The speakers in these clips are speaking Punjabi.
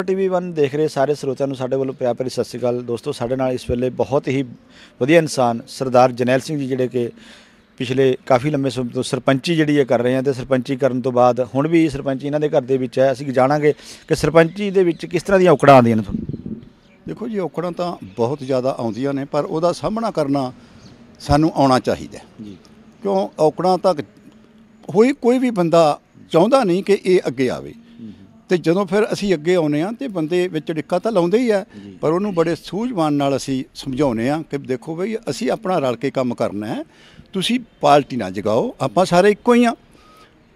ਸੁਪਰ ਟੀਵੀ 1 ਦੇਖ ਰਹੇ ਸਾਰੇ ਸਰੋਤਿਆਂ ਨੂੰ ਸਾਡੇ ਵੱਲੋਂ ਪਿਆਰ ਭਰੀ ਸਤਿ ਸ੍ਰੀ ਅਕਾਲ ਦੋਸਤੋ ਸਾਡੇ ਨਾਲ ਇਸ ਵੇਲੇ ਬਹੁਤ ਹੀ ਵਧੀਆ ਇਨਸਾਨ ਸਰਦਾਰ ਜਨੈਲ ਸਿੰਘ ਜੀ ਜਿਹੜੇ ਕਿ ਪਿਛਲੇ ਕਾਫੀ ਲੰਮੇ ਸਮੇਂ ਤੋਂ ਸਰਪੰਚੀ ਜਿਹੜੀ ਇਹ ਕਰ ਰਹੇ ਆ ਤੇ ਸਰਪੰਚੀ ਕਰਨ ਤੋਂ ਬਾਅਦ ਹੁਣ ਵੀ ਸਰਪੰਚੀ ਇਹਨਾਂ ਦੇ ਘਰ ਦੇ ਵਿੱਚ ਹੈ ਅਸੀਂ ਜਾਣਾਂਗੇ ਕਿ ਸਰਪੰਚੀ ਦੇ ਵਿੱਚ ਕਿਸ ਤਰ੍ਹਾਂ ਦੀਆਂ ਔਕੜਾਂ ਆਉਂਦੀਆਂ ਨੇ ਤੁਹਾਨੂੰ ਦੇਖੋ ਜੀ ਔਕੜਾਂ ਤਾਂ ਬਹੁਤ ਜ਼ਿਆਦਾ ਆਉਂਦੀਆਂ ਨੇ ਪਰ ਉਹਦਾ ਸਾਹਮਣਾ ਕਰਨਾ ਸਾਨੂੰ ਆਉਣਾ ਚਾਹੀਦਾ ਜੀ ਕਿਉਂ ਔਕੜਾਂ ਤੱਕ ਹੋਈ ਕੋਈ ਵੀ ਬੰਦਾ ਚਾਹੁੰਦਾ ਨਹੀਂ ਕਿ ਇਹ ਅੱਗੇ ਆਵੇ ਤੇ ਜਦੋਂ ਫਿਰ ਅਸੀਂ ਅੱਗੇ ਆਉਨੇ ਆ ਤੇ ਬੰਦੇ ਵਿੱਚ ਡਿੱਕਾ ਤਾਂ ਲਾਉਂਦੇ ਹੀ ਆ ਪਰ ਉਹਨੂੰ ਬੜੇ ਸੂਝਵਾਨ ਨਾਲ ਅਸੀਂ ਸਮਝਾਉਨੇ ਆ ਕਿ ਦੇਖੋ ਬਈ ਅਸੀਂ ਆਪਣਾ ਰਲ ਕੇ ਕੰਮ ਕਰਨਾ ਹੈ ਤੁਸੀਂ ਪਾਰਟੀ ਨਾ ਜਗਾਓ ਆਪਾਂ ਸਾਰੇ ਇੱਕੋ ਹੀ ਆ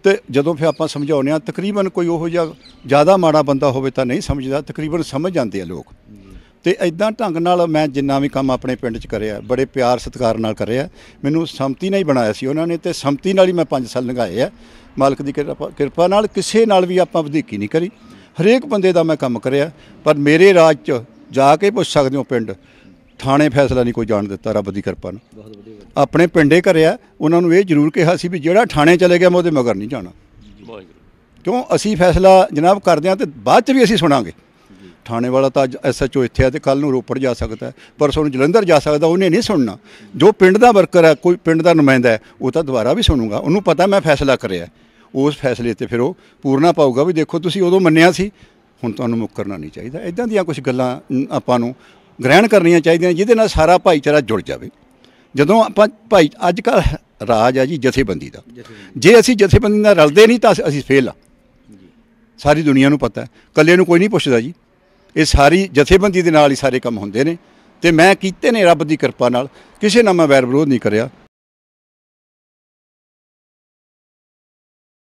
ਤੇ ਜਦੋਂ ਫਿਰ ਆਪਾਂ ਸਮਝਾਉਨੇ ਆ ਤਕਰੀਬਨ ਕੋਈ ਉਹੋ ਜਿਹਾ ਜ਼ਿਆਦਾ ਮਾੜਾ ਬੰਦਾ ਹੋਵੇ ਤਾਂ ਨਹੀਂ ਸਮਝਦਾ ਤਕਰੀਬਨ ਸਮਝ ਜਾਂਦੇ ਆ ਲੋਕ ਤੇ ਐਦਾਂ ਢੰਗ ਨਾਲ ਮੈਂ ਜਿੰਨਾ ਵੀ ਕੰਮ ਆਪਣੇ ਪਿੰਡ 'ਚ ਕਰਿਆ ਬੜੇ ਪਿਆਰ ਸਤਿਕਾਰ ਨਾਲ ਕਰਿਆ ਮੈਨੂੰ ਸੰਮਤੀ ਨਾਲ ਹੀ ਬਣਾਇਆ ਸੀ ਉਹਨਾਂ ਨੇ ਤੇ ਸੰਮਤੀ ਨਾਲ ਹੀ ਮੈਂ 5 ਸਾਲ ਲੰਘਾਏ ਆ ਮਾਲਕ ਦੀ ਕਿਰਪਾ ਨਾਲ ਕਿਸੇ ਨਾਲ ਵੀ ਆਪਾਂ ਵਧੇਕੀ ਨਹੀਂ ਕਰੀ ਹਰੇਕ ਬੰਦੇ ਦਾ ਮੈਂ ਕੰਮ ਕਰਿਆ ਪਰ ਮੇਰੇ ਰਾਜ 'ਚ ਜਾ ਕੇ ਪੁੱਛ ਸਕਦੇ ਹੋ ਪਿੰਡ ਥਾਣੇ ਫੈਸਲਾ ਨਹੀਂ ਕੋਈ ਜਾਣ ਦਿੱਤਾ ਰੱਬ ਦੀ ਕਿਰਪਾ ਨਾਲ ਆਪਣੇ ਪਿੰਡੇ ਕਰਿਆ ਉਹਨਾਂ ਨੂੰ ਇਹ ਜ਼ਰੂਰ ਕਿਹਾ ਸੀ ਵੀ ਜਿਹੜਾ ਥਾਣੇ ਚਲੇ ਗਿਆ ਮੈਂ ਉਹਦੇ ਮਗਰ ਨਹੀਂ ਜਾਣਾ ਕਿਉਂ ਅਸੀਂ ਫੈਸਲਾ ਜਨਾਬ ਕਰਦੇ ਆ ਤੇ ਬਾਅਦ 'ਚ ਵੀ ਅਸੀਂ ਸੁਣਾਂਗੇ ਥਾਣੇ ਵਾਲਾ ਤਾਂ ਅੱਜ ਐਸਐਚਓ ਇੱਥੇ ਆ ਤੇ ਕੱਲ ਨੂੰ ਰੋਪੜ ਜਾ ਸਕਦਾ ਪਰਸੋਂ ਨੂੰ ਜਲੰਧਰ ਜਾ ਸਕਦਾ ਉਹਨੇ ਨਹੀਂ ਸੁਣਨਾ ਜੋ ਪਿੰਡ ਦਾ ਵਰਕਰ ਹੈ ਕੋਈ ਪਿੰਡ ਦਾ ਨੁਮਾਇੰਦਾ ਹੈ ਉਹ ਤਾਂ ਦੁਬਾਰਾ ਵੀ ਸੁਣੂਗਾ ਉਹਨੂੰ ਪਤਾ ਮੈਂ ਫੈਸਲਾ ਕਰਿਆ ਉਸ ਫੈਸਲੇ ਤੇ ਫਿਰ ਉਹ ਪੂਰਨਾ ਪਾਊਗਾ ਵੀ ਦੇਖੋ ਤੁਸੀਂ ਉਦੋਂ ਮੰਨਿਆ ਸੀ ਹੁਣ ਤੁਹਾਨੂੰ ਮੁੱਕਰਨਾ ਨਹੀਂ ਚਾਹੀਦਾ ਇਦਾਂ ਦੀਆਂ ਕੁਝ ਗੱਲਾਂ ਆਪਾਂ ਨੂੰ ਗ੍ਰਹਿਣ ਕਰਨੀਆਂ ਚਾਹੀਦੀਆਂ ਜਿਹਦੇ ਨਾਲ ਸਾਰਾ ਭਾਈਚਾਰਾ ਜੁੜ ਜਾਵੇ ਜਦੋਂ ਆਪਾਂ ਭਾਈ ਅੱਜ ਕੱਲ ਰਾਜ ਆ ਜੀ ਜਥੇਬੰਦੀ ਦਾ ਜੇ ਅਸੀਂ ਜਥੇਬੰਦੀ ਨਾਲ ਰਲਦੇ ਨਹੀਂ ਤਾਂ ਅਸੀਂ ਫੇਲ ਆ ਸਾਰੀ ਦੁਨੀਆ ਨੂੰ ਪਤਾ ਹੈ ਕੱਲੇ ਨੂੰ ਕੋਈ ਨਹੀਂ ਪੁੱਛਦਾ ਜੀ ਇਹ ਸਾਰੀ ਜਥੇਬੰਦੀ ਦੇ ਨਾਲ ਹੀ ਸਾਰੇ ਕੰਮ ਹੁੰਦੇ ਨੇ ਤੇ ਮੈਂ ਕੀਤੇ ਨੇ ਰੱਬ ਦੀ ਕਿਰਪਾ ਨਾਲ ਕਿਸੇ ਨਾਲ ਮੈਂ ਵੈਰ ਵਿਰੋਧ ਨਹੀਂ ਕਰਿਆ